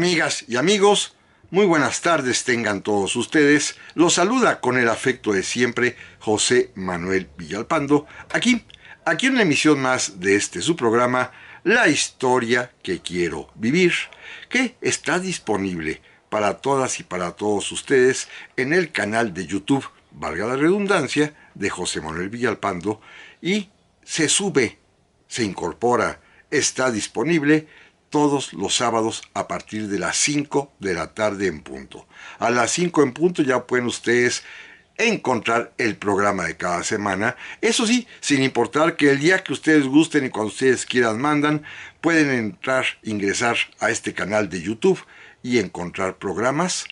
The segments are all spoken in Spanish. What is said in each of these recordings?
Amigas y amigos, muy buenas tardes tengan todos ustedes. Los saluda con el afecto de siempre José Manuel Villalpando, aquí, aquí en una emisión más de este su programa, La historia que quiero vivir, que está disponible para todas y para todos ustedes en el canal de YouTube, valga la redundancia, de José Manuel Villalpando y se sube, se incorpora, está disponible todos los sábados a partir de las 5 de la tarde en punto. A las 5 en punto ya pueden ustedes encontrar el programa de cada semana. Eso sí, sin importar que el día que ustedes gusten y cuando ustedes quieran mandan, pueden entrar, ingresar a este canal de YouTube y encontrar programas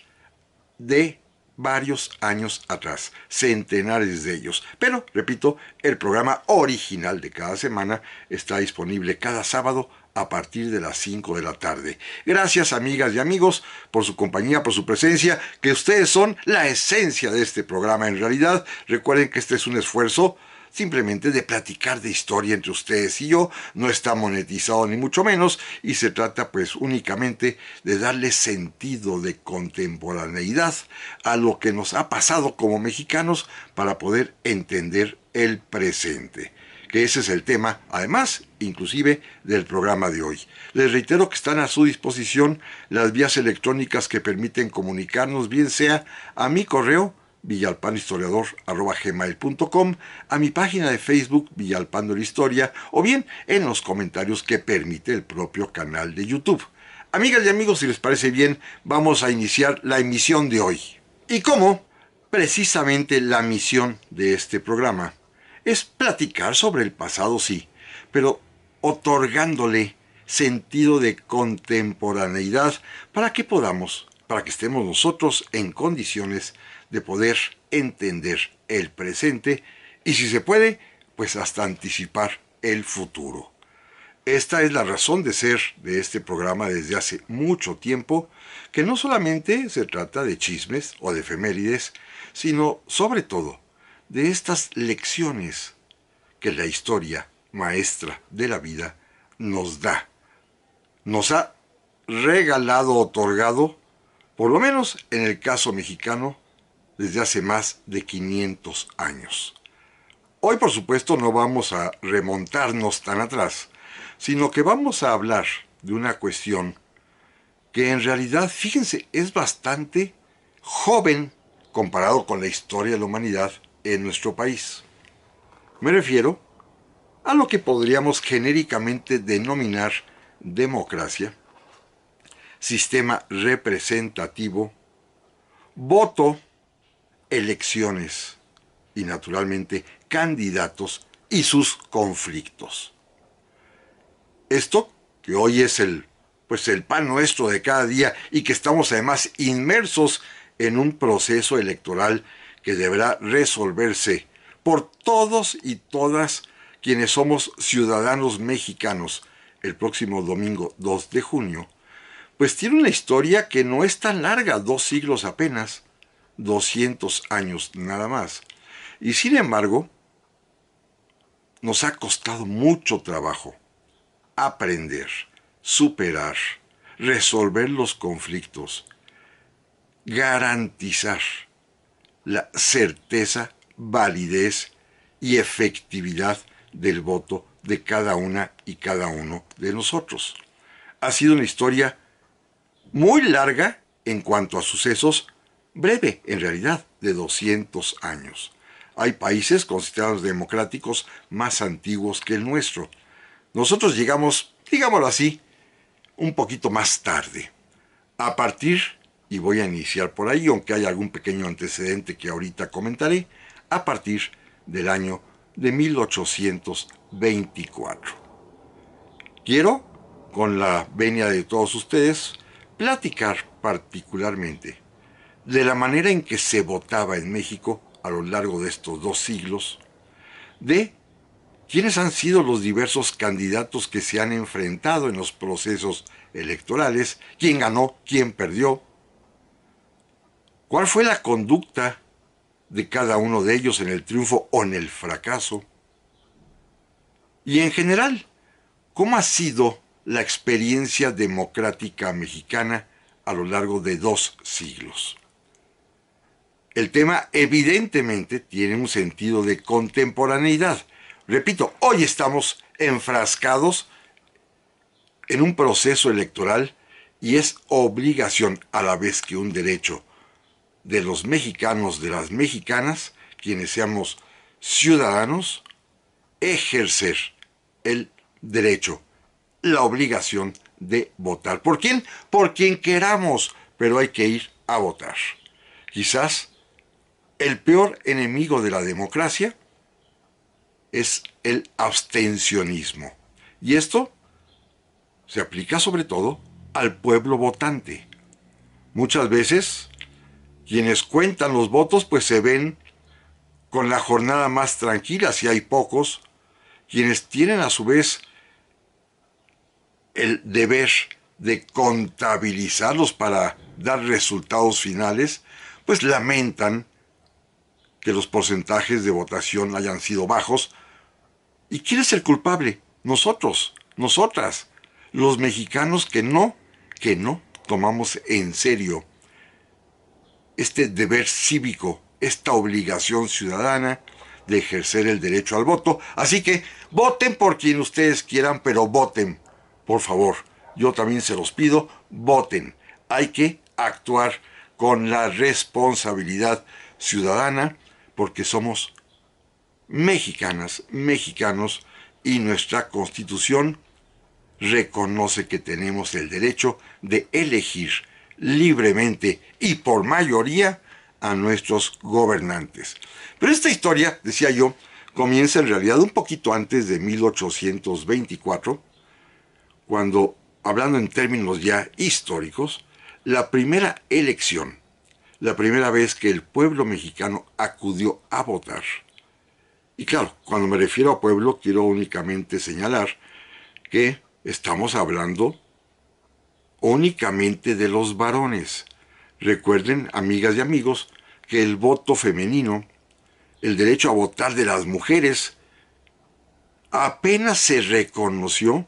de varios años atrás, centenares de ellos. Pero, repito, el programa original de cada semana está disponible cada sábado a partir de las 5 de la tarde. Gracias amigas y amigos por su compañía, por su presencia, que ustedes son la esencia de este programa en realidad. Recuerden que este es un esfuerzo simplemente de platicar de historia entre ustedes y yo, no está monetizado ni mucho menos, y se trata pues únicamente de darle sentido de contemporaneidad a lo que nos ha pasado como mexicanos para poder entender el presente que ese es el tema, además, inclusive, del programa de hoy. Les reitero que están a su disposición las vías electrónicas que permiten comunicarnos, bien sea a mi correo villalpanhistoriador.com, a mi página de Facebook Villalpan de la Historia, o bien en los comentarios que permite el propio canal de YouTube. Amigas y amigos, si les parece bien, vamos a iniciar la emisión de hoy. ¿Y cómo? Precisamente la misión de este programa es platicar sobre el pasado, sí, pero otorgándole sentido de contemporaneidad para que podamos, para que estemos nosotros en condiciones de poder entender el presente y si se puede, pues hasta anticipar el futuro. Esta es la razón de ser de este programa desde hace mucho tiempo, que no solamente se trata de chismes o de efemérides, sino sobre todo de estas lecciones que la historia maestra de la vida nos da. Nos ha regalado, otorgado, por lo menos en el caso mexicano, desde hace más de 500 años. Hoy, por supuesto, no vamos a remontarnos tan atrás, sino que vamos a hablar de una cuestión que en realidad, fíjense, es bastante joven comparado con la historia de la humanidad en nuestro país. Me refiero a lo que podríamos genéricamente denominar democracia, sistema representativo, voto, elecciones y naturalmente candidatos y sus conflictos. Esto que hoy es el pues el pan nuestro de cada día y que estamos además inmersos en un proceso electoral que deberá resolverse por todos y todas quienes somos ciudadanos mexicanos el próximo domingo 2 de junio, pues tiene una historia que no es tan larga, dos siglos apenas, 200 años nada más. Y sin embargo, nos ha costado mucho trabajo aprender, superar, resolver los conflictos, garantizar la certeza, validez y efectividad del voto de cada una y cada uno de nosotros. Ha sido una historia muy larga en cuanto a sucesos, breve en realidad, de 200 años. Hay países considerados democráticos más antiguos que el nuestro. Nosotros llegamos, digámoslo así, un poquito más tarde, a partir y voy a iniciar por ahí, aunque hay algún pequeño antecedente que ahorita comentaré, a partir del año de 1824. Quiero, con la venia de todos ustedes, platicar particularmente de la manera en que se votaba en México a lo largo de estos dos siglos, de quiénes han sido los diversos candidatos que se han enfrentado en los procesos electorales, quién ganó, quién perdió, ¿Cuál fue la conducta de cada uno de ellos en el triunfo o en el fracaso? Y en general, ¿cómo ha sido la experiencia democrática mexicana a lo largo de dos siglos? El tema evidentemente tiene un sentido de contemporaneidad. Repito, hoy estamos enfrascados en un proceso electoral y es obligación, a la vez que un derecho, de los mexicanos, de las mexicanas, quienes seamos ciudadanos, ejercer el derecho, la obligación de votar. ¿Por quién? Por quien queramos, pero hay que ir a votar. Quizás el peor enemigo de la democracia es el abstencionismo. Y esto se aplica sobre todo al pueblo votante. Muchas veces quienes cuentan los votos pues se ven con la jornada más tranquila si hay pocos, quienes tienen a su vez el deber de contabilizarlos para dar resultados finales, pues lamentan que los porcentajes de votación hayan sido bajos. ¿Y quién es el culpable? Nosotros, nosotras, los mexicanos que no, que no tomamos en serio este deber cívico, esta obligación ciudadana de ejercer el derecho al voto. Así que voten por quien ustedes quieran, pero voten, por favor. Yo también se los pido, voten. Hay que actuar con la responsabilidad ciudadana porque somos mexicanas, mexicanos y nuestra constitución reconoce que tenemos el derecho de elegir libremente y por mayoría a nuestros gobernantes. Pero esta historia, decía yo, comienza en realidad un poquito antes de 1824, cuando, hablando en términos ya históricos, la primera elección, la primera vez que el pueblo mexicano acudió a votar. Y claro, cuando me refiero a pueblo, quiero únicamente señalar que estamos hablando únicamente de los varones. Recuerden, amigas y amigos, que el voto femenino, el derecho a votar de las mujeres, apenas se reconoció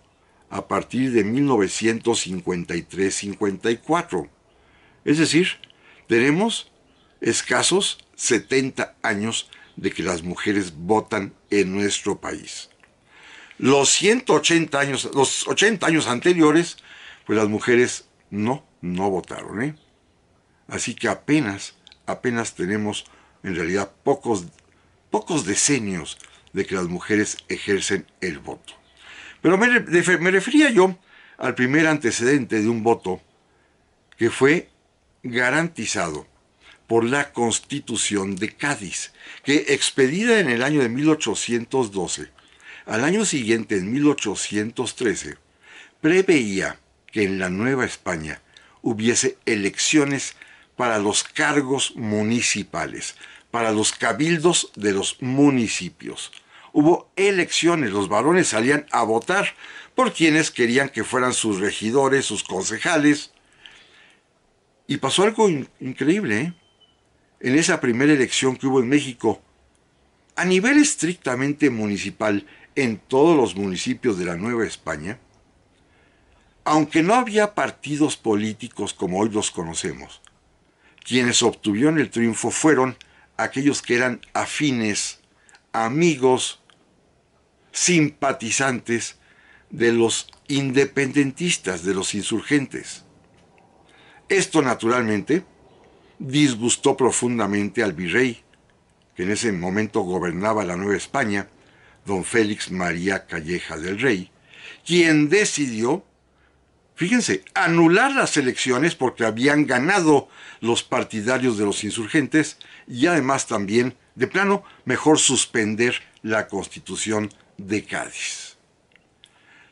a partir de 1953-54. Es decir, tenemos escasos 70 años de que las mujeres votan en nuestro país. Los 180 años, los 80 años anteriores las mujeres no, no votaron. ¿eh? Así que apenas, apenas tenemos en realidad pocos, pocos decenios de que las mujeres ejercen el voto. Pero me, me refería yo al primer antecedente de un voto que fue garantizado por la Constitución de Cádiz, que expedida en el año de 1812, al año siguiente, en 1813, preveía que en la Nueva España hubiese elecciones para los cargos municipales, para los cabildos de los municipios. Hubo elecciones, los varones salían a votar por quienes querían que fueran sus regidores, sus concejales. Y pasó algo increíble. ¿eh? En esa primera elección que hubo en México, a nivel estrictamente municipal, en todos los municipios de la Nueva España, aunque no había partidos políticos como hoy los conocemos, quienes obtuvieron el triunfo fueron aquellos que eran afines, amigos, simpatizantes de los independentistas, de los insurgentes. Esto naturalmente disgustó profundamente al virrey, que en ese momento gobernaba la Nueva España, don Félix María Calleja del Rey, quien decidió Fíjense, anular las elecciones porque habían ganado los partidarios de los insurgentes y además también, de plano, mejor suspender la constitución de Cádiz.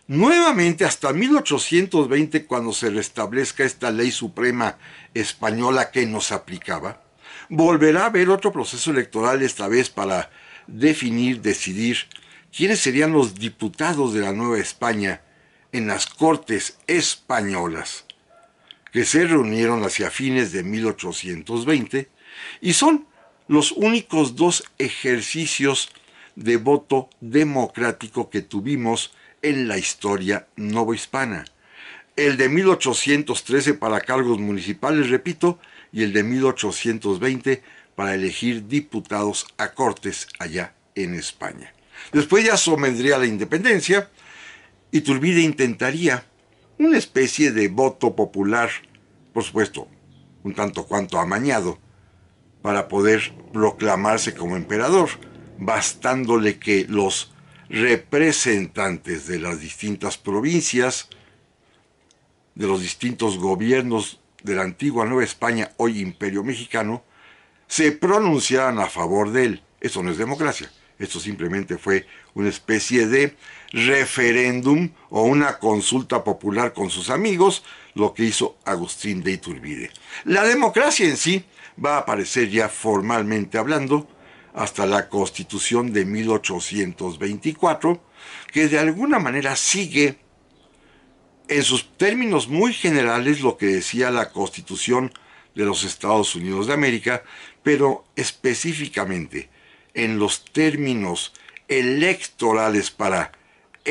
Nuevamente hasta 1820, cuando se restablezca esta ley suprema española que nos aplicaba, volverá a haber otro proceso electoral, esta vez para definir, decidir quiénes serían los diputados de la Nueva España en las Cortes Españolas, que se reunieron hacia fines de 1820 y son los únicos dos ejercicios de voto democrático que tuvimos en la historia novohispana. El de 1813 para cargos municipales, repito, y el de 1820 para elegir diputados a cortes allá en España. Después ya somendría la independencia Iturbide intentaría una especie de voto popular, por supuesto, un tanto cuanto amañado, para poder proclamarse como emperador, bastándole que los representantes de las distintas provincias, de los distintos gobiernos de la antigua Nueva España, hoy Imperio Mexicano, se pronunciaran a favor de él. Eso no es democracia, esto simplemente fue una especie de referéndum o una consulta popular con sus amigos, lo que hizo Agustín de Iturbide. La democracia en sí va a aparecer ya formalmente hablando hasta la constitución de 1824, que de alguna manera sigue en sus términos muy generales lo que decía la constitución de los Estados Unidos de América, pero específicamente en los términos electorales para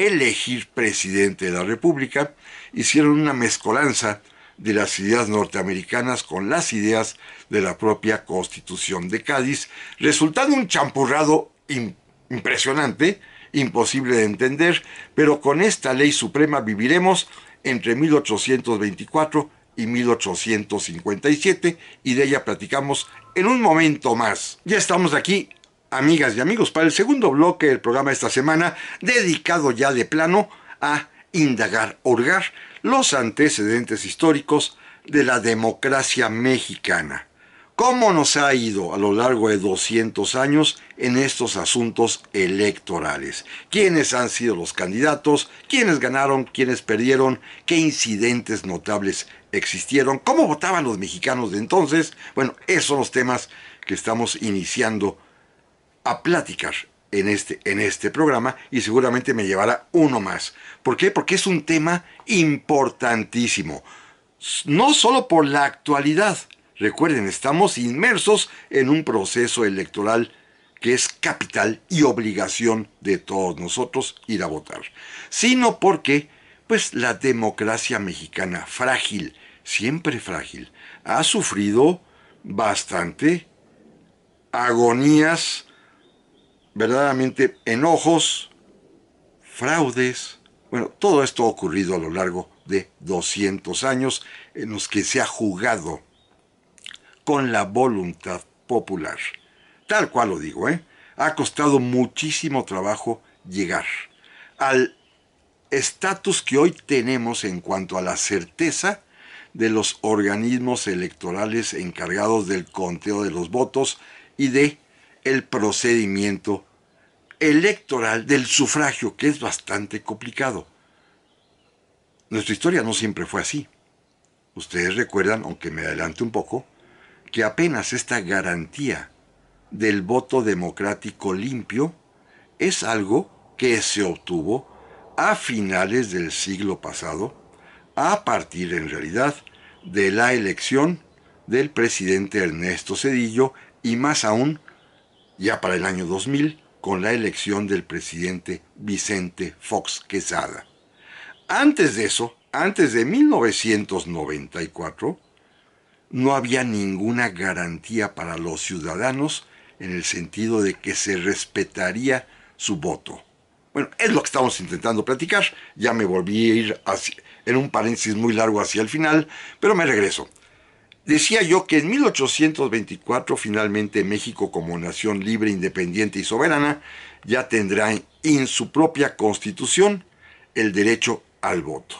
elegir presidente de la República, hicieron una mezcolanza de las ideas norteamericanas con las ideas de la propia Constitución de Cádiz, resultando un champurrado impresionante, imposible de entender, pero con esta ley suprema viviremos entre 1824 y 1857 y de ella platicamos en un momento más. Ya estamos aquí amigas y amigos, para el segundo bloque del programa esta semana, dedicado ya de plano a indagar, holgar los antecedentes históricos de la democracia mexicana. ¿Cómo nos ha ido a lo largo de 200 años en estos asuntos electorales? ¿Quiénes han sido los candidatos? ¿Quiénes ganaron? ¿Quiénes perdieron? ¿Qué incidentes notables existieron? ¿Cómo votaban los mexicanos de entonces? Bueno, esos son los temas que estamos iniciando a platicar en este, en este programa y seguramente me llevará uno más. ¿Por qué? Porque es un tema importantísimo. No solo por la actualidad. Recuerden, estamos inmersos en un proceso electoral que es capital y obligación de todos nosotros ir a votar, sino porque pues la democracia mexicana frágil, siempre frágil, ha sufrido bastante agonías verdaderamente enojos, fraudes, bueno, todo esto ha ocurrido a lo largo de 200 años en los que se ha jugado con la voluntad popular. Tal cual lo digo, ¿eh? ha costado muchísimo trabajo llegar al estatus que hoy tenemos en cuanto a la certeza de los organismos electorales encargados del conteo de los votos y de el procedimiento electoral del sufragio, que es bastante complicado. Nuestra historia no siempre fue así. Ustedes recuerdan, aunque me adelante un poco, que apenas esta garantía del voto democrático limpio es algo que se obtuvo a finales del siglo pasado, a partir en realidad de la elección del presidente Ernesto Cedillo y más aún, ya para el año 2000, con la elección del presidente Vicente Fox Quesada. Antes de eso, antes de 1994, no había ninguna garantía para los ciudadanos en el sentido de que se respetaría su voto. Bueno, es lo que estamos intentando platicar. Ya me volví a ir en un paréntesis muy largo hacia el final, pero me regreso. Decía yo que en 1824 finalmente México como nación libre, independiente y soberana ya tendrá en su propia constitución el derecho al voto.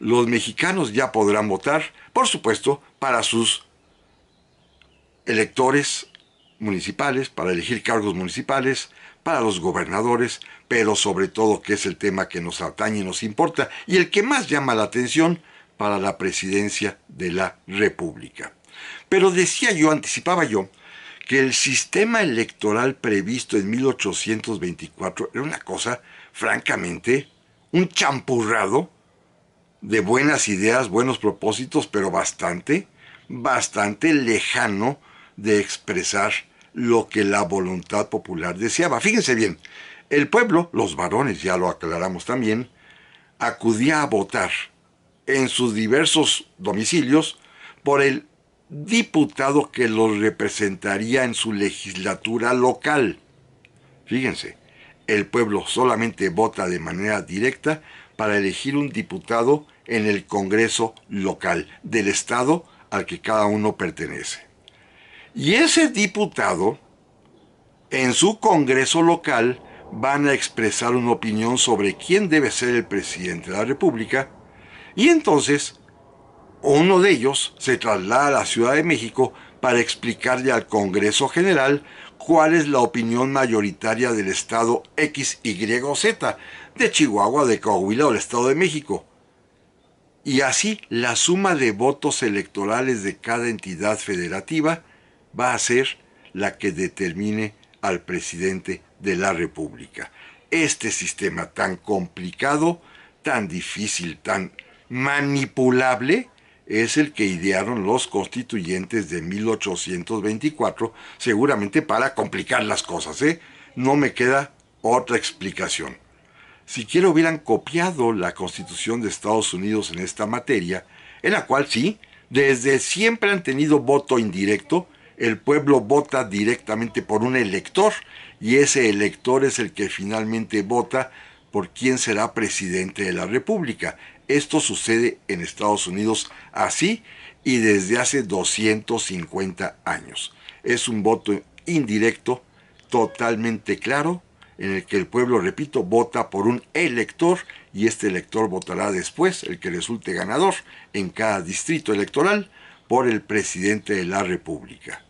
Los mexicanos ya podrán votar, por supuesto, para sus electores municipales, para elegir cargos municipales, para los gobernadores, pero sobre todo, que es el tema que nos atañe y nos importa, y el que más llama la atención, para la presidencia de la República. Pero decía yo, anticipaba yo, que el sistema electoral previsto en 1824 era una cosa, francamente, un champurrado de buenas ideas, buenos propósitos, pero bastante, bastante lejano de expresar lo que la voluntad popular deseaba. Fíjense bien, el pueblo, los varones, ya lo aclaramos también, acudía a votar en sus diversos domicilios por el diputado que los representaría en su legislatura local. Fíjense, el pueblo solamente vota de manera directa para elegir un diputado en el Congreso local del Estado al que cada uno pertenece. Y ese diputado, en su Congreso local, van a expresar una opinión sobre quién debe ser el presidente de la República y entonces uno de ellos se traslada a la Ciudad de México para explicarle al Congreso General cuál es la opinión mayoritaria del Estado X, Y o Z, de Chihuahua, de Coahuila o del Estado de México. Y así la suma de votos electorales de cada entidad federativa va a ser la que determine al presidente de la República. Este sistema tan complicado, tan difícil, tan manipulable es el que idearon los constituyentes de 1824, seguramente para complicar las cosas, ¿eh? No me queda otra explicación. Siquiera hubieran copiado la Constitución de Estados Unidos en esta materia, en la cual sí, desde siempre han tenido voto indirecto, el pueblo vota directamente por un elector y ese elector es el que finalmente vota por quién será presidente de la República. Esto sucede en Estados Unidos así y desde hace 250 años. Es un voto indirecto, totalmente claro, en el que el pueblo, repito, vota por un elector y este elector votará después, el que resulte ganador en cada distrito electoral, por el presidente de la República.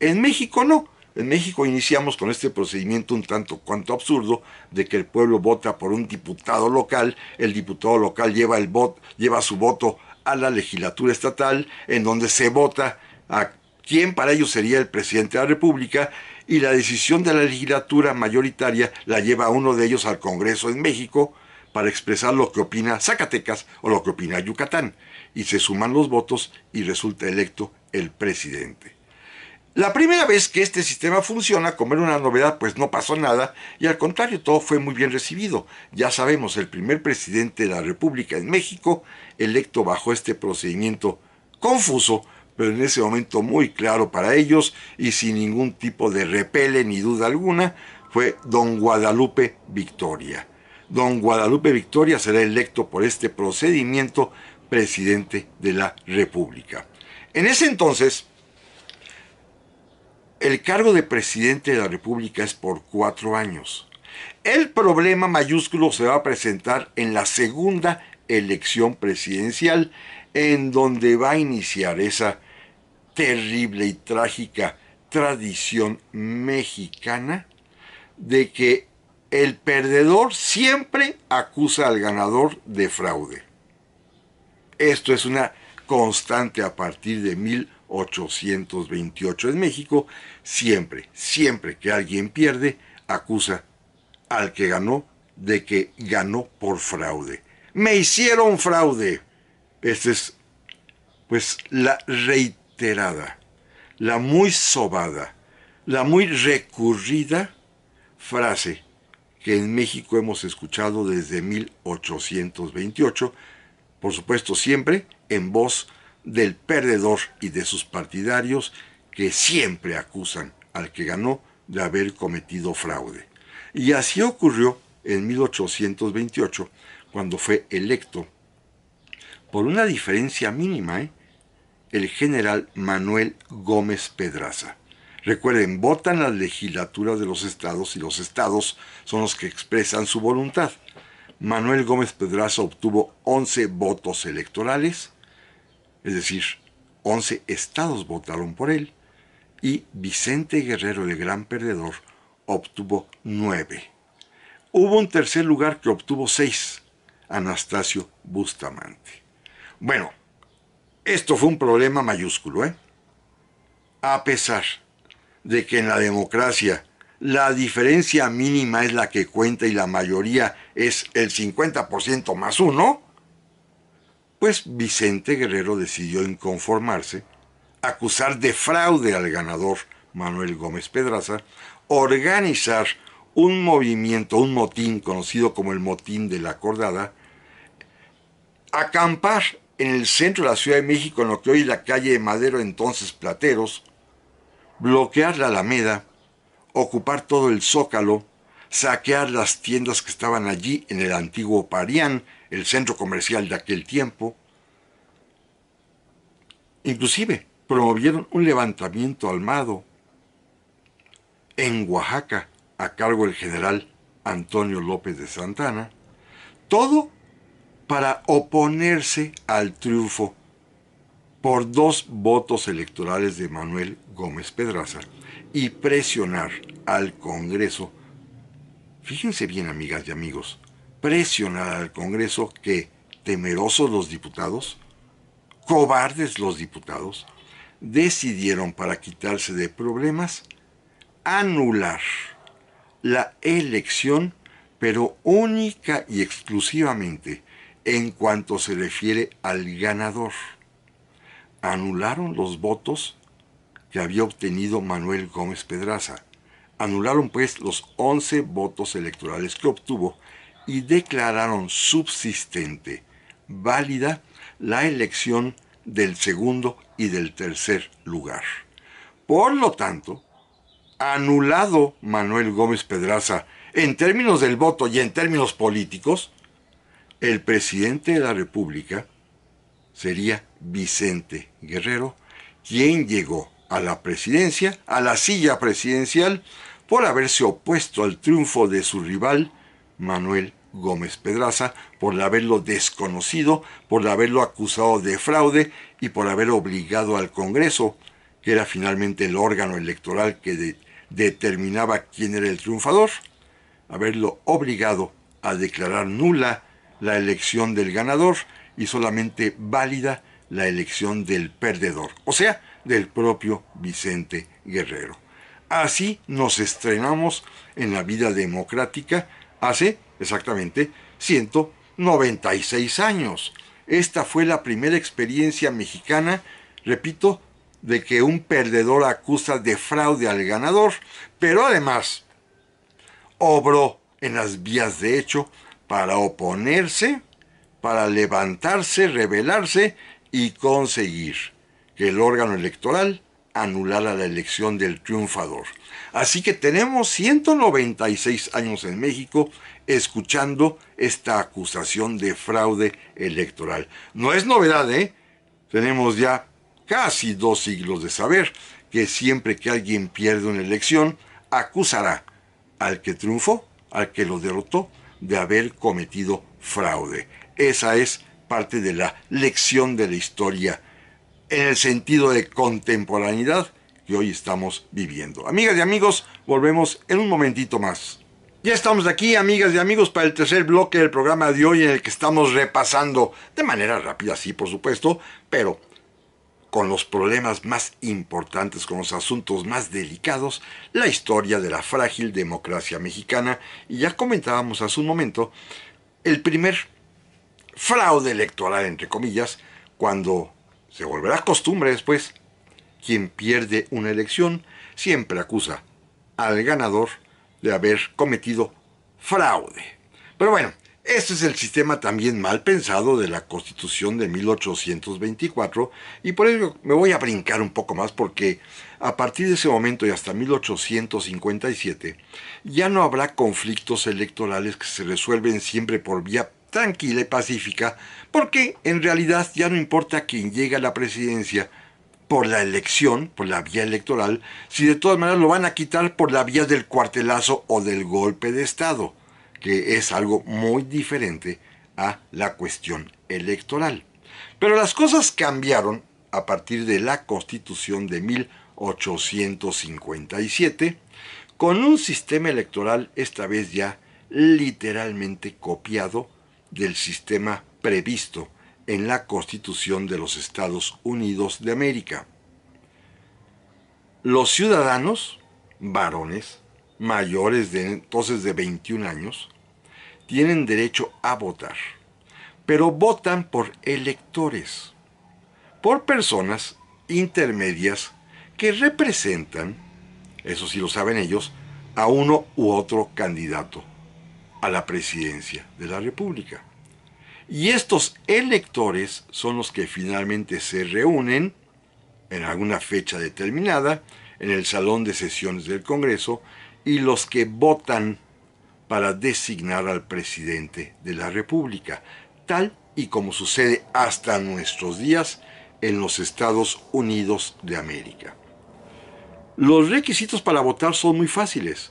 En México no, en México iniciamos con este procedimiento un tanto cuanto absurdo de que el pueblo vota por un diputado local, el diputado local lleva, el lleva su voto a la legislatura estatal, en donde se vota a quién para ellos sería el presidente de la República, y la decisión de la legislatura mayoritaria la lleva uno de ellos al Congreso en México para expresar lo que opina Zacatecas o lo que opina Yucatán, y se suman los votos y resulta electo el presidente. La primera vez que este sistema funciona, como era una novedad, pues no pasó nada y al contrario, todo fue muy bien recibido. Ya sabemos, el primer presidente de la República en México, electo bajo este procedimiento confuso, pero en ese momento muy claro para ellos y sin ningún tipo de repele ni duda alguna, fue don Guadalupe Victoria. Don Guadalupe Victoria será electo por este procedimiento presidente de la República. En ese entonces, el cargo de presidente de la República es por cuatro años. El problema mayúsculo se va a presentar en la segunda elección presidencial, en donde va a iniciar esa terrible y trágica tradición mexicana de que el perdedor siempre acusa al ganador de fraude. Esto es una constante a partir de 1828 en México Siempre, siempre que alguien pierde, acusa al que ganó de que ganó por fraude. Me hicieron fraude. Esta es pues la reiterada, la muy sobada, la muy recurrida frase que en México hemos escuchado desde 1828, por supuesto siempre en voz del perdedor y de sus partidarios que siempre acusan al que ganó de haber cometido fraude. Y así ocurrió en 1828, cuando fue electo, por una diferencia mínima, ¿eh? el general Manuel Gómez Pedraza. Recuerden, votan las legislaturas de los estados y los estados son los que expresan su voluntad. Manuel Gómez Pedraza obtuvo 11 votos electorales, es decir, 11 estados votaron por él, y Vicente Guerrero el Gran Perdedor obtuvo nueve. Hubo un tercer lugar que obtuvo seis, Anastasio Bustamante. Bueno, esto fue un problema mayúsculo, ¿eh? A pesar de que en la democracia la diferencia mínima es la que cuenta y la mayoría es el 50% más uno, pues Vicente Guerrero decidió inconformarse acusar de fraude al ganador Manuel Gómez Pedraza, organizar un movimiento, un motín conocido como el motín de la acordada, acampar en el centro de la Ciudad de México, en lo que hoy es la calle de Madero, entonces Plateros, bloquear la Alameda, ocupar todo el Zócalo, saquear las tiendas que estaban allí en el antiguo Parián, el centro comercial de aquel tiempo. Inclusive, promovieron un levantamiento armado en Oaxaca a cargo del general Antonio López de Santana, todo para oponerse al triunfo por dos votos electorales de Manuel Gómez Pedraza y presionar al Congreso, fíjense bien amigas y amigos, presionar al Congreso que temerosos los diputados, cobardes los diputados, decidieron para quitarse de problemas anular la elección, pero única y exclusivamente en cuanto se refiere al ganador. Anularon los votos que había obtenido Manuel Gómez Pedraza. Anularon pues los 11 votos electorales que obtuvo y declararon subsistente, válida, la elección del segundo y del tercer lugar. Por lo tanto, anulado Manuel Gómez Pedraza en términos del voto y en términos políticos, el presidente de la República sería Vicente Guerrero, quien llegó a la presidencia, a la silla presidencial, por haberse opuesto al triunfo de su rival, Manuel Gómez Pedraza por haberlo desconocido, por haberlo acusado de fraude y por haber obligado al Congreso, que era finalmente el órgano electoral que determinaba quién era el triunfador, haberlo obligado a declarar nula la elección del ganador y solamente válida la elección del perdedor, o sea, del propio Vicente Guerrero. Así nos estrenamos en la vida democrática hace exactamente 196 años. Esta fue la primera experiencia mexicana, repito, de que un perdedor acusa de fraude al ganador, pero además obró en las vías de hecho para oponerse, para levantarse, rebelarse y conseguir que el órgano electoral anulara la elección del triunfador. Así que tenemos 196 años en México escuchando esta acusación de fraude electoral. No es novedad, ¿eh? Tenemos ya casi dos siglos de saber que siempre que alguien pierde una elección, acusará al que triunfó, al que lo derrotó, de haber cometido fraude. Esa es parte de la lección de la historia en el sentido de contemporaneidad hoy estamos viviendo. Amigas y amigos, volvemos en un momentito más. Ya estamos aquí, amigas y amigos, para el tercer bloque del programa de hoy en el que estamos repasando, de manera rápida, sí, por supuesto, pero con los problemas más importantes, con los asuntos más delicados, la historia de la frágil democracia mexicana. Y ya comentábamos hace un momento el primer fraude electoral, entre comillas, cuando se volverá costumbre después, quien pierde una elección siempre acusa al ganador de haber cometido fraude. Pero bueno, este es el sistema también mal pensado de la Constitución de 1824 y por ello me voy a brincar un poco más porque a partir de ese momento y hasta 1857 ya no habrá conflictos electorales que se resuelven siempre por vía tranquila y pacífica porque en realidad ya no importa quién llega a la presidencia por la elección, por la vía electoral, si de todas maneras lo van a quitar por la vía del cuartelazo o del golpe de Estado, que es algo muy diferente a la cuestión electoral. Pero las cosas cambiaron a partir de la Constitución de 1857, con un sistema electoral esta vez ya literalmente copiado del sistema previsto en la Constitución de los Estados Unidos de América. Los ciudadanos, varones, mayores de entonces de 21 años, tienen derecho a votar, pero votan por electores, por personas intermedias que representan, eso sí lo saben ellos, a uno u otro candidato a la presidencia de la República. Y estos electores son los que finalmente se reúnen en alguna fecha determinada en el salón de sesiones del Congreso y los que votan para designar al presidente de la República, tal y como sucede hasta nuestros días en los Estados Unidos de América. Los requisitos para votar son muy fáciles.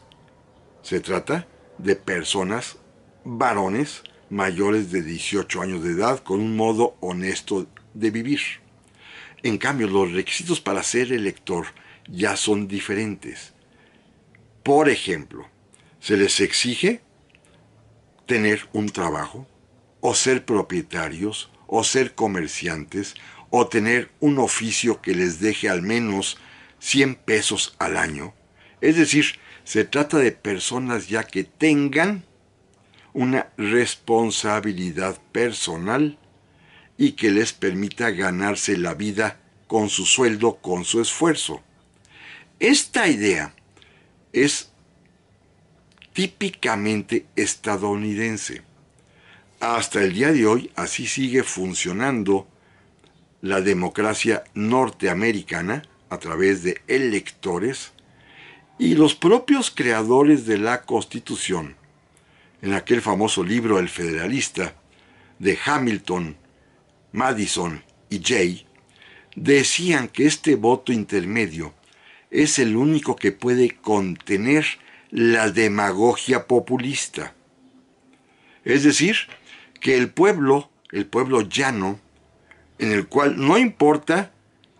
Se trata de personas, varones, mayores de 18 años de edad con un modo honesto de vivir. En cambio, los requisitos para ser elector ya son diferentes. Por ejemplo, se les exige tener un trabajo, o ser propietarios, o ser comerciantes, o tener un oficio que les deje al menos 100 pesos al año. Es decir, se trata de personas ya que tengan una responsabilidad personal y que les permita ganarse la vida con su sueldo, con su esfuerzo. Esta idea es típicamente estadounidense. Hasta el día de hoy así sigue funcionando la democracia norteamericana a través de electores y los propios creadores de la Constitución en aquel famoso libro El Federalista de Hamilton, Madison y Jay, decían que este voto intermedio es el único que puede contener la demagogia populista. Es decir, que el pueblo, el pueblo llano, en el cual no importa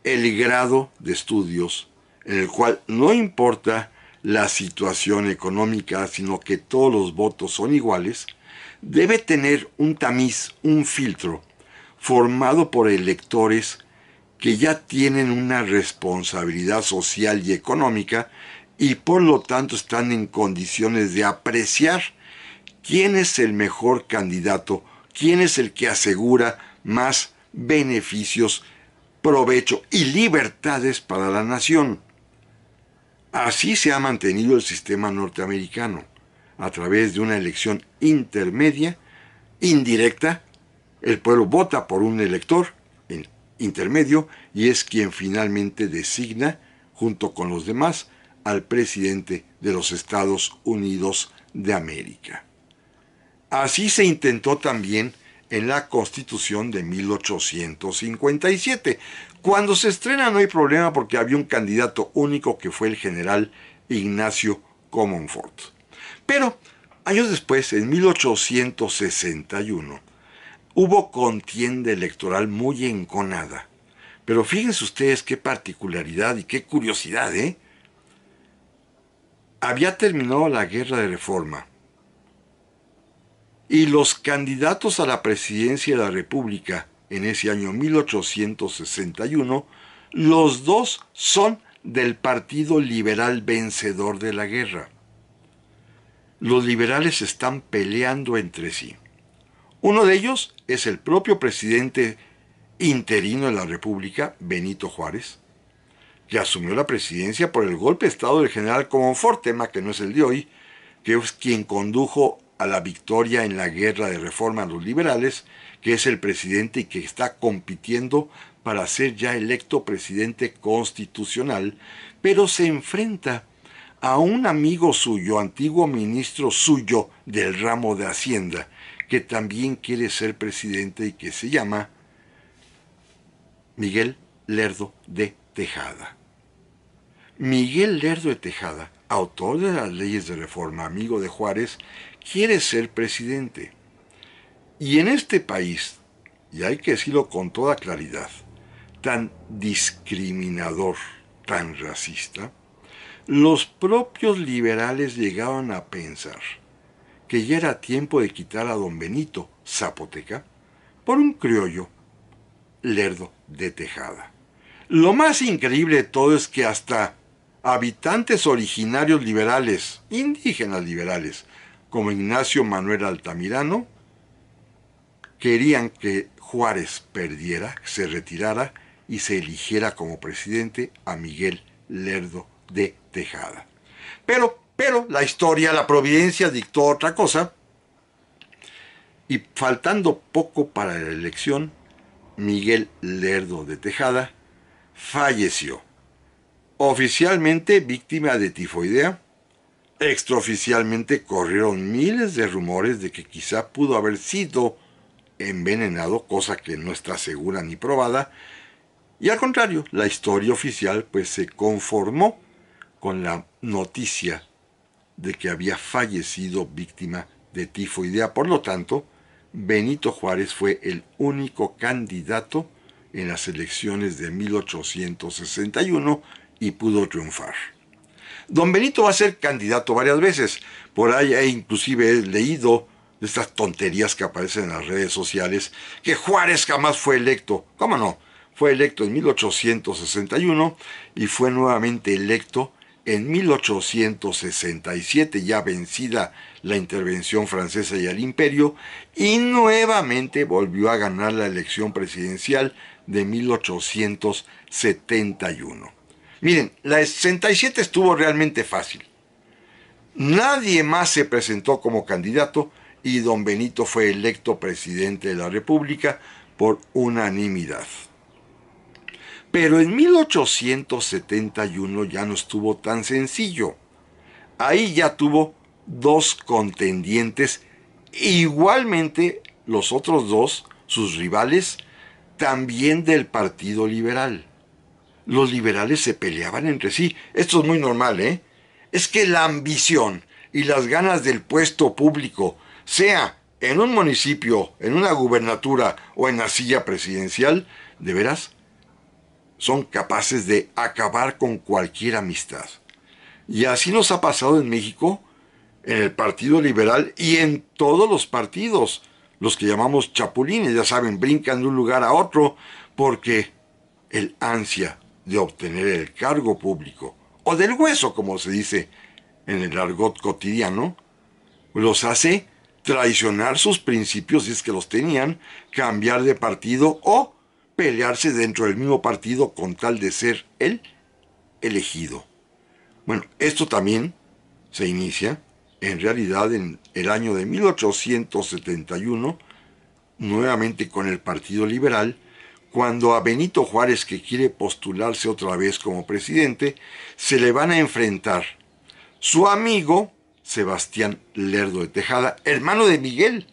el grado de estudios, en el cual no importa la situación económica, sino que todos los votos son iguales, debe tener un tamiz, un filtro, formado por electores que ya tienen una responsabilidad social y económica y por lo tanto están en condiciones de apreciar quién es el mejor candidato, quién es el que asegura más beneficios, provecho y libertades para la nación. Así se ha mantenido el sistema norteamericano, a través de una elección intermedia, indirecta, el pueblo vota por un elector intermedio y es quien finalmente designa, junto con los demás, al presidente de los Estados Unidos de América. Así se intentó también en la Constitución de 1857, cuando se estrena no hay problema porque había un candidato único que fue el general Ignacio Comonfort. Pero años después, en 1861, hubo contienda electoral muy enconada. Pero fíjense ustedes qué particularidad y qué curiosidad, ¿eh? Había terminado la guerra de reforma y los candidatos a la presidencia de la República en ese año 1861, los dos son del Partido Liberal vencedor de la guerra. Los liberales están peleando entre sí. Uno de ellos es el propio presidente interino de la República, Benito Juárez, que asumió la presidencia por el golpe de Estado del general Comonfort, tema que no es el de hoy, que es quien condujo a la victoria en la guerra de reforma a los liberales que es el presidente y que está compitiendo para ser ya electo presidente constitucional, pero se enfrenta a un amigo suyo, antiguo ministro suyo del ramo de Hacienda, que también quiere ser presidente y que se llama Miguel Lerdo de Tejada. Miguel Lerdo de Tejada, autor de las leyes de reforma, amigo de Juárez, quiere ser presidente y en este país, y hay que decirlo con toda claridad, tan discriminador, tan racista, los propios liberales llegaban a pensar que ya era tiempo de quitar a don Benito Zapoteca por un criollo lerdo de Tejada. Lo más increíble de todo es que hasta habitantes originarios liberales, indígenas liberales, como Ignacio Manuel Altamirano, querían que Juárez perdiera, se retirara y se eligiera como presidente a Miguel Lerdo de Tejada. Pero, pero la historia, la providencia dictó otra cosa y faltando poco para la elección, Miguel Lerdo de Tejada falleció, oficialmente víctima de tifoidea, extraoficialmente corrieron miles de rumores de que quizá pudo haber sido envenenado, cosa que no está segura ni probada, y al contrario, la historia oficial pues se conformó con la noticia de que había fallecido víctima de tifoidea. Por lo tanto, Benito Juárez fue el único candidato en las elecciones de 1861 y pudo triunfar. Don Benito va a ser candidato varias veces. Por ahí e he inclusive leído de estas tonterías que aparecen en las redes sociales, que Juárez jamás fue electo. ¿Cómo no? Fue electo en 1861 y fue nuevamente electo en 1867, ya vencida la intervención francesa y el imperio, y nuevamente volvió a ganar la elección presidencial de 1871. Miren, la 67 estuvo realmente fácil. Nadie más se presentó como candidato y don Benito fue electo presidente de la República por unanimidad. Pero en 1871 ya no estuvo tan sencillo. Ahí ya tuvo dos contendientes, igualmente los otros dos, sus rivales, también del Partido Liberal. Los liberales se peleaban entre sí. Esto es muy normal, ¿eh? Es que la ambición y las ganas del puesto público sea en un municipio, en una gubernatura o en la silla presidencial, de veras, son capaces de acabar con cualquier amistad. Y así nos ha pasado en México, en el Partido Liberal y en todos los partidos, los que llamamos chapulines, ya saben, brincan de un lugar a otro porque el ansia de obtener el cargo público, o del hueso, como se dice en el argot cotidiano, los hace traicionar sus principios si es que los tenían, cambiar de partido o pelearse dentro del mismo partido con tal de ser el elegido. Bueno, esto también se inicia en realidad en el año de 1871, nuevamente con el Partido Liberal, cuando a Benito Juárez, que quiere postularse otra vez como presidente, se le van a enfrentar su amigo Sebastián Lerdo de Tejada, hermano de Miguel,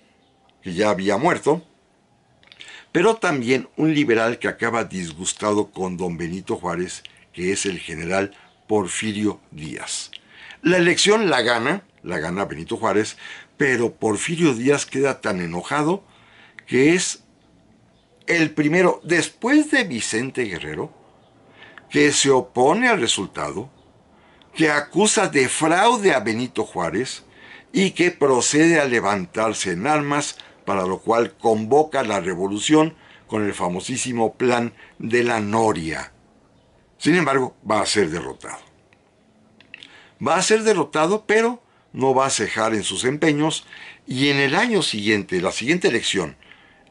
que ya había muerto, pero también un liberal que acaba disgustado con don Benito Juárez, que es el general Porfirio Díaz. La elección la gana, la gana Benito Juárez, pero Porfirio Díaz queda tan enojado que es el primero, después de Vicente Guerrero, que se opone al resultado que acusa de fraude a Benito Juárez y que procede a levantarse en armas, para lo cual convoca la revolución con el famosísimo plan de la Noria. Sin embargo, va a ser derrotado. Va a ser derrotado, pero no va a cejar en sus empeños y en el año siguiente, la siguiente elección,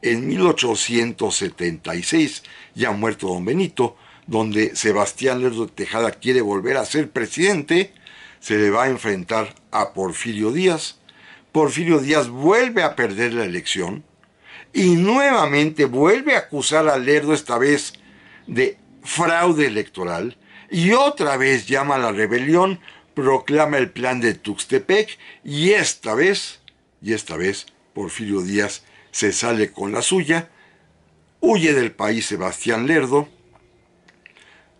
en 1876, ya muerto don Benito, donde Sebastián Lerdo Tejada quiere volver a ser presidente, se le va a enfrentar a Porfirio Díaz. Porfirio Díaz vuelve a perder la elección y nuevamente vuelve a acusar a Lerdo esta vez de fraude electoral y otra vez llama a la rebelión, proclama el plan de Tuxtepec y esta vez, y esta vez Porfirio Díaz se sale con la suya, huye del país Sebastián Lerdo,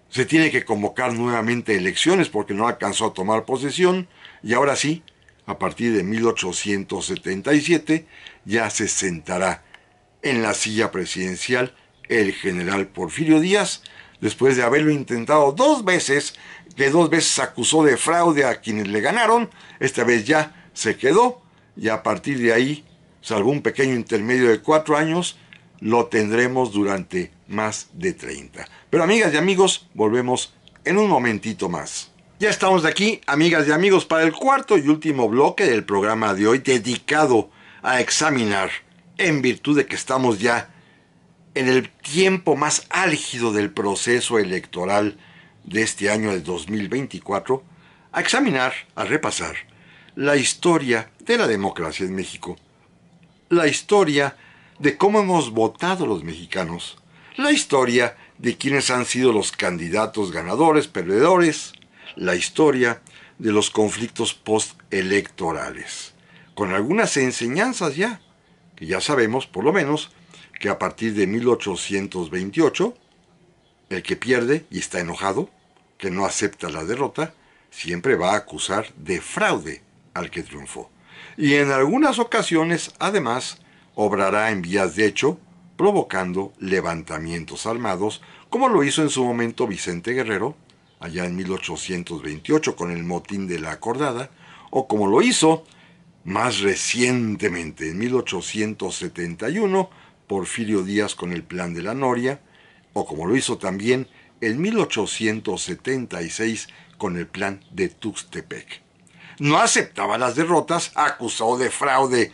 se tiene que convocar nuevamente elecciones porque no alcanzó a tomar posesión y ahora sí, a partir de 1877, ya se sentará en la silla presidencial el general Porfirio Díaz, después de haberlo intentado dos veces, que dos veces acusó de fraude a quienes le ganaron, esta vez ya se quedó y a partir de ahí, salvo un pequeño intermedio de cuatro años, lo tendremos durante más de 30. Pero amigas y amigos, volvemos en un momentito más. Ya estamos de aquí, amigas y amigos, para el cuarto y último bloque del programa de hoy dedicado a examinar, en virtud de que estamos ya en el tiempo más álgido del proceso electoral de este año de 2024, a examinar, a repasar la historia de la democracia en México, la historia de cómo hemos votado los mexicanos, la historia de quienes han sido los candidatos ganadores, perdedores, la historia de los conflictos postelectorales, con algunas enseñanzas ya, que ya sabemos por lo menos que a partir de 1828, el que pierde y está enojado, que no acepta la derrota, siempre va a acusar de fraude al que triunfó. Y en algunas ocasiones, además, obrará en vías de hecho provocando levantamientos armados, como lo hizo en su momento Vicente Guerrero, allá en 1828 con el motín de la acordada, o como lo hizo más recientemente, en 1871, Porfirio Díaz con el Plan de la Noria, o como lo hizo también en 1876 con el Plan de Tuxtepec. No aceptaba las derrotas, acusado de fraude,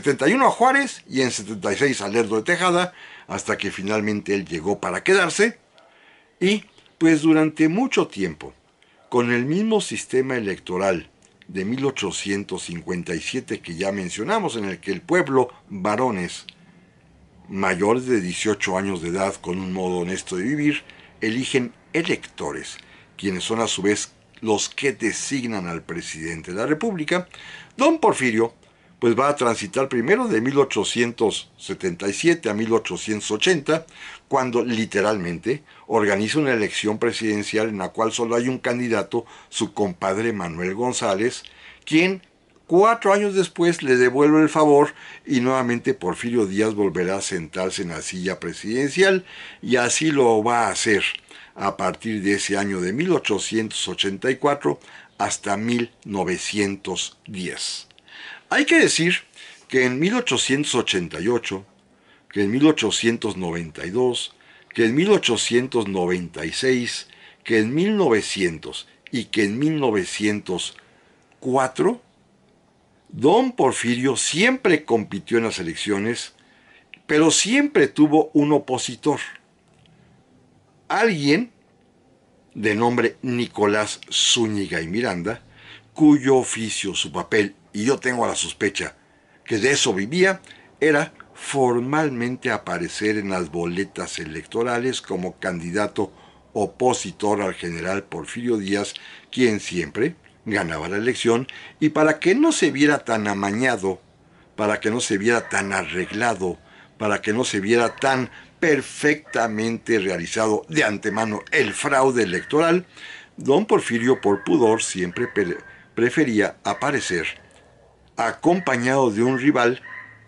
71 a Juárez y en 76 a Lerdo de Tejada, hasta que finalmente él llegó para quedarse. Y pues durante mucho tiempo, con el mismo sistema electoral de 1857 que ya mencionamos, en el que el pueblo, varones mayores de 18 años de edad con un modo honesto de vivir, eligen electores, quienes son a su vez los que designan al presidente de la República, don Porfirio pues va a transitar primero de 1877 a 1880, cuando literalmente organiza una elección presidencial en la cual solo hay un candidato, su compadre Manuel González, quien cuatro años después le devuelve el favor y nuevamente Porfirio Díaz volverá a sentarse en la silla presidencial y así lo va a hacer a partir de ese año de 1884 hasta 1910. Hay que decir que en 1888, que en 1892, que en 1896, que en 1900 y que en 1904, don Porfirio siempre compitió en las elecciones, pero siempre tuvo un opositor, alguien de nombre Nicolás Zúñiga y Miranda, cuyo oficio, su papel y yo tengo la sospecha que de eso vivía, era formalmente aparecer en las boletas electorales como candidato opositor al general Porfirio Díaz, quien siempre ganaba la elección, y para que no se viera tan amañado, para que no se viera tan arreglado, para que no se viera tan perfectamente realizado de antemano el fraude electoral, don Porfirio por pudor siempre prefería aparecer acompañado de un rival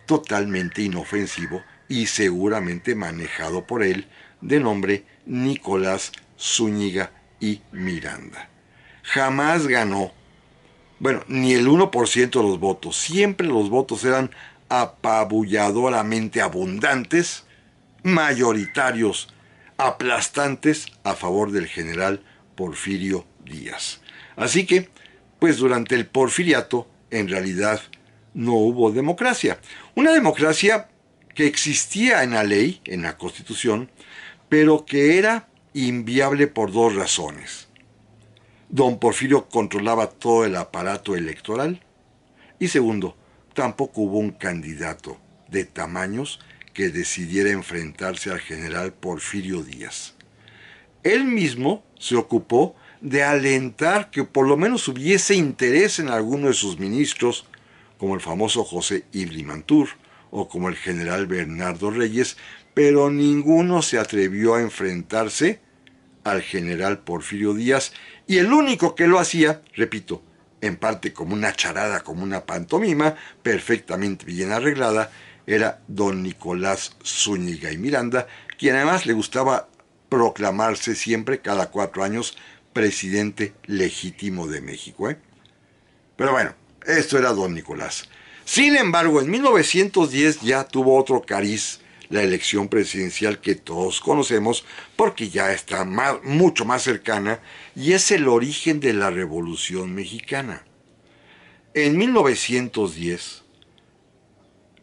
totalmente inofensivo y seguramente manejado por él, de nombre Nicolás Zúñiga y Miranda. Jamás ganó, bueno, ni el 1% de los votos. Siempre los votos eran apabulladoramente abundantes, mayoritarios, aplastantes a favor del general Porfirio Díaz. Así que, pues durante el porfiriato, en realidad no hubo democracia. Una democracia que existía en la ley, en la constitución, pero que era inviable por dos razones. Don Porfirio controlaba todo el aparato electoral y segundo, tampoco hubo un candidato de tamaños que decidiera enfrentarse al general Porfirio Díaz. Él mismo se ocupó de alentar que por lo menos hubiese interés en alguno de sus ministros, como el famoso José Ibrimantur o como el general Bernardo Reyes, pero ninguno se atrevió a enfrentarse al general Porfirio Díaz y el único que lo hacía, repito, en parte como una charada, como una pantomima, perfectamente bien arreglada, era don Nicolás Zúñiga y Miranda, quien además le gustaba proclamarse siempre cada cuatro años presidente legítimo de México. ¿eh? Pero bueno, esto era don Nicolás. Sin embargo, en 1910 ya tuvo otro cariz la elección presidencial que todos conocemos porque ya está mucho más cercana y es el origen de la Revolución Mexicana. En 1910,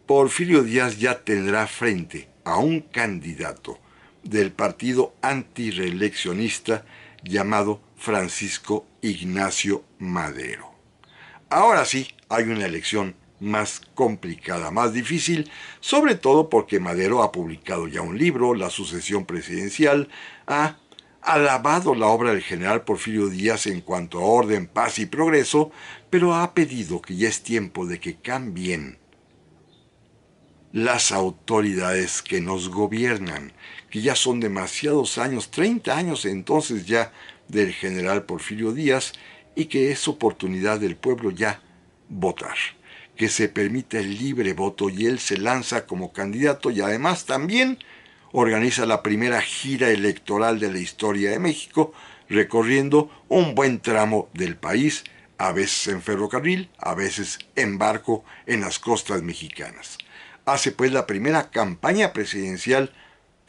Porfirio Díaz ya tendrá frente a un candidato del partido antireeleccionista llamado Francisco Ignacio Madero. Ahora sí, hay una elección más complicada, más difícil, sobre todo porque Madero ha publicado ya un libro, La sucesión presidencial, ha alabado la obra del general Porfirio Díaz en cuanto a orden, paz y progreso, pero ha pedido que ya es tiempo de que cambien las autoridades que nos gobiernan, que ya son demasiados años, 30 años entonces ya del general Porfirio Díaz, y que es oportunidad del pueblo ya votar, que se permita el libre voto y él se lanza como candidato y además también organiza la primera gira electoral de la historia de México, recorriendo un buen tramo del país, a veces en ferrocarril, a veces en barco en las costas mexicanas. Hace pues la primera campaña presidencial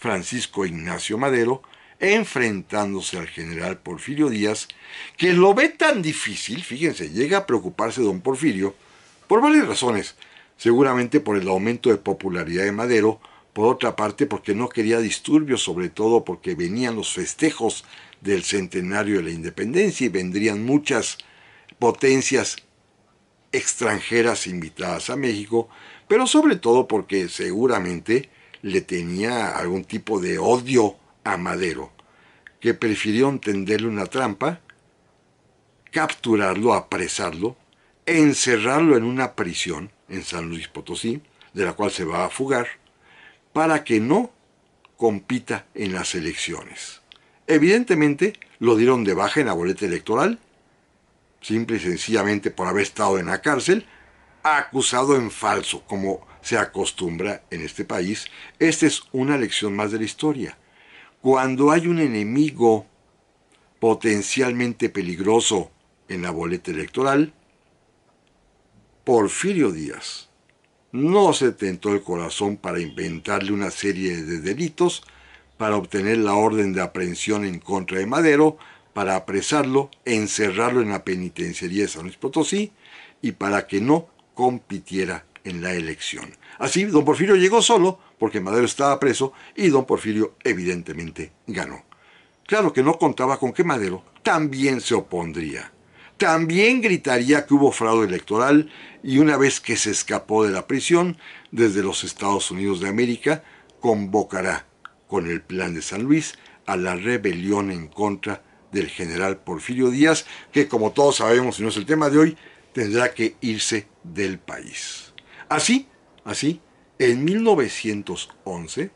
Francisco Ignacio Madero, enfrentándose al general Porfirio Díaz, que lo ve tan difícil, fíjense, llega a preocuparse don Porfirio, por varias razones, seguramente por el aumento de popularidad de Madero, por otra parte porque no quería disturbios, sobre todo porque venían los festejos del centenario de la independencia y vendrían muchas potencias extranjeras invitadas a México, pero sobre todo porque seguramente le tenía algún tipo de odio a Madero, que prefirió tenderle una trampa, capturarlo, apresarlo, encerrarlo en una prisión en San Luis Potosí, de la cual se va a fugar, para que no compita en las elecciones. Evidentemente lo dieron de baja en la boleta electoral, simple y sencillamente por haber estado en la cárcel, acusado en falso, como se acostumbra en este país, esta es una lección más de la historia. Cuando hay un enemigo potencialmente peligroso en la boleta electoral, Porfirio Díaz no se tentó el corazón para inventarle una serie de delitos para obtener la orden de aprehensión en contra de Madero, para apresarlo, encerrarlo en la penitenciaría de San Luis Potosí y para que no compitiera en la elección. Así, don Porfirio llegó solo, porque Madero estaba preso, y don Porfirio evidentemente ganó. Claro que no contaba con que Madero también se opondría. También gritaría que hubo fraude electoral y una vez que se escapó de la prisión, desde los Estados Unidos de América, convocará con el plan de San Luis a la rebelión en contra del general Porfirio Díaz, que como todos sabemos, y no es el tema de hoy, tendrá que irse del país. Así, así, en 1911,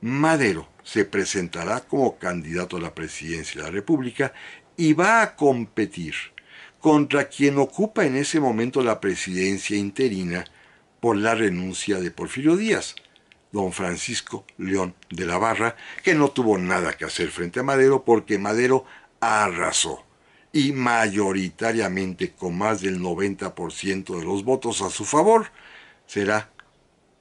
Madero se presentará como candidato a la presidencia de la República y va a competir contra quien ocupa en ese momento la presidencia interina por la renuncia de Porfirio Díaz, don Francisco León de la Barra, que no tuvo nada que hacer frente a Madero porque Madero arrasó y mayoritariamente con más del 90% de los votos a su favor, será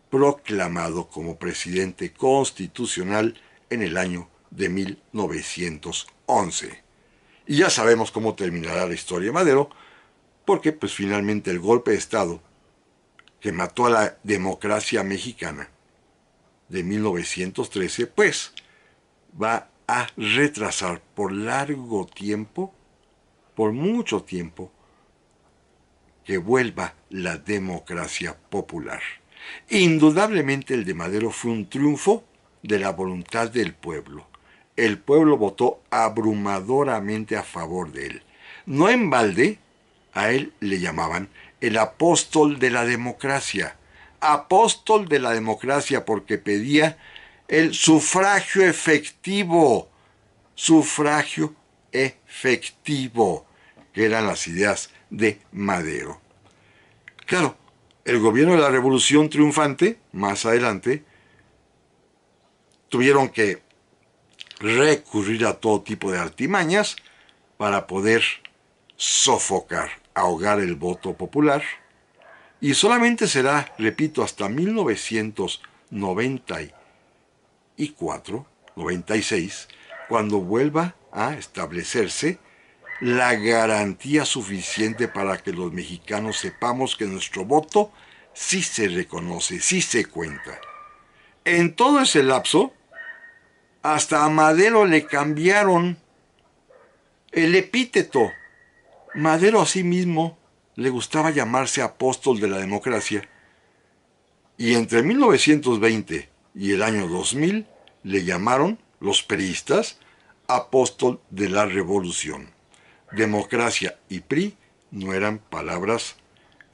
proclamado como presidente constitucional en el año de 1911. Y ya sabemos cómo terminará la historia de Madero, porque pues finalmente el golpe de Estado que mató a la democracia mexicana de 1913, pues va a retrasar por largo tiempo por mucho tiempo que vuelva la democracia popular. Indudablemente el de Madero fue un triunfo de la voluntad del pueblo. El pueblo votó abrumadoramente a favor de él. No en balde, a él le llamaban el apóstol de la democracia. Apóstol de la democracia porque pedía el sufragio efectivo. Sufragio efectivo que eran las ideas de Madero. Claro, el gobierno de la Revolución Triunfante, más adelante, tuvieron que recurrir a todo tipo de artimañas para poder sofocar, ahogar el voto popular. Y solamente será, repito, hasta 1994, 96, cuando vuelva a establecerse la garantía suficiente para que los mexicanos sepamos que nuestro voto sí se reconoce, sí se cuenta. En todo ese lapso, hasta a Madero le cambiaron el epíteto. Madero a sí mismo le gustaba llamarse apóstol de la democracia y entre 1920 y el año 2000 le llamaron los peristas apóstol de la revolución democracia y PRI no eran palabras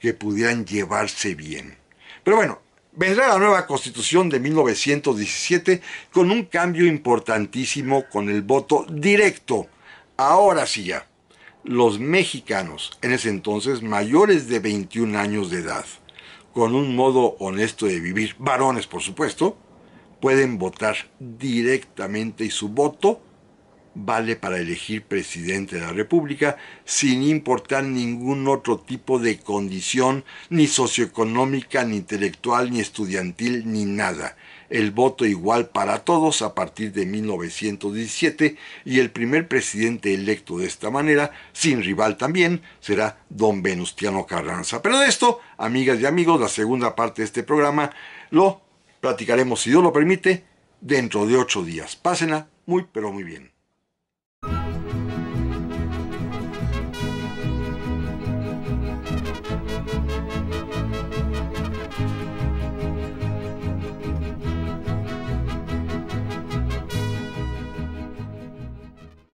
que pudieran llevarse bien. Pero bueno, vendrá la nueva constitución de 1917 con un cambio importantísimo con el voto directo. Ahora sí ya, los mexicanos, en ese entonces mayores de 21 años de edad, con un modo honesto de vivir, varones por supuesto, pueden votar directamente y su voto vale para elegir presidente de la República sin importar ningún otro tipo de condición, ni socioeconómica, ni intelectual, ni estudiantil, ni nada. El voto igual para todos a partir de 1917 y el primer presidente electo de esta manera, sin rival también, será don Venustiano Carranza. Pero de esto, amigas y amigos, la segunda parte de este programa lo platicaremos, si Dios lo permite, dentro de ocho días. Pásenla muy, pero muy bien.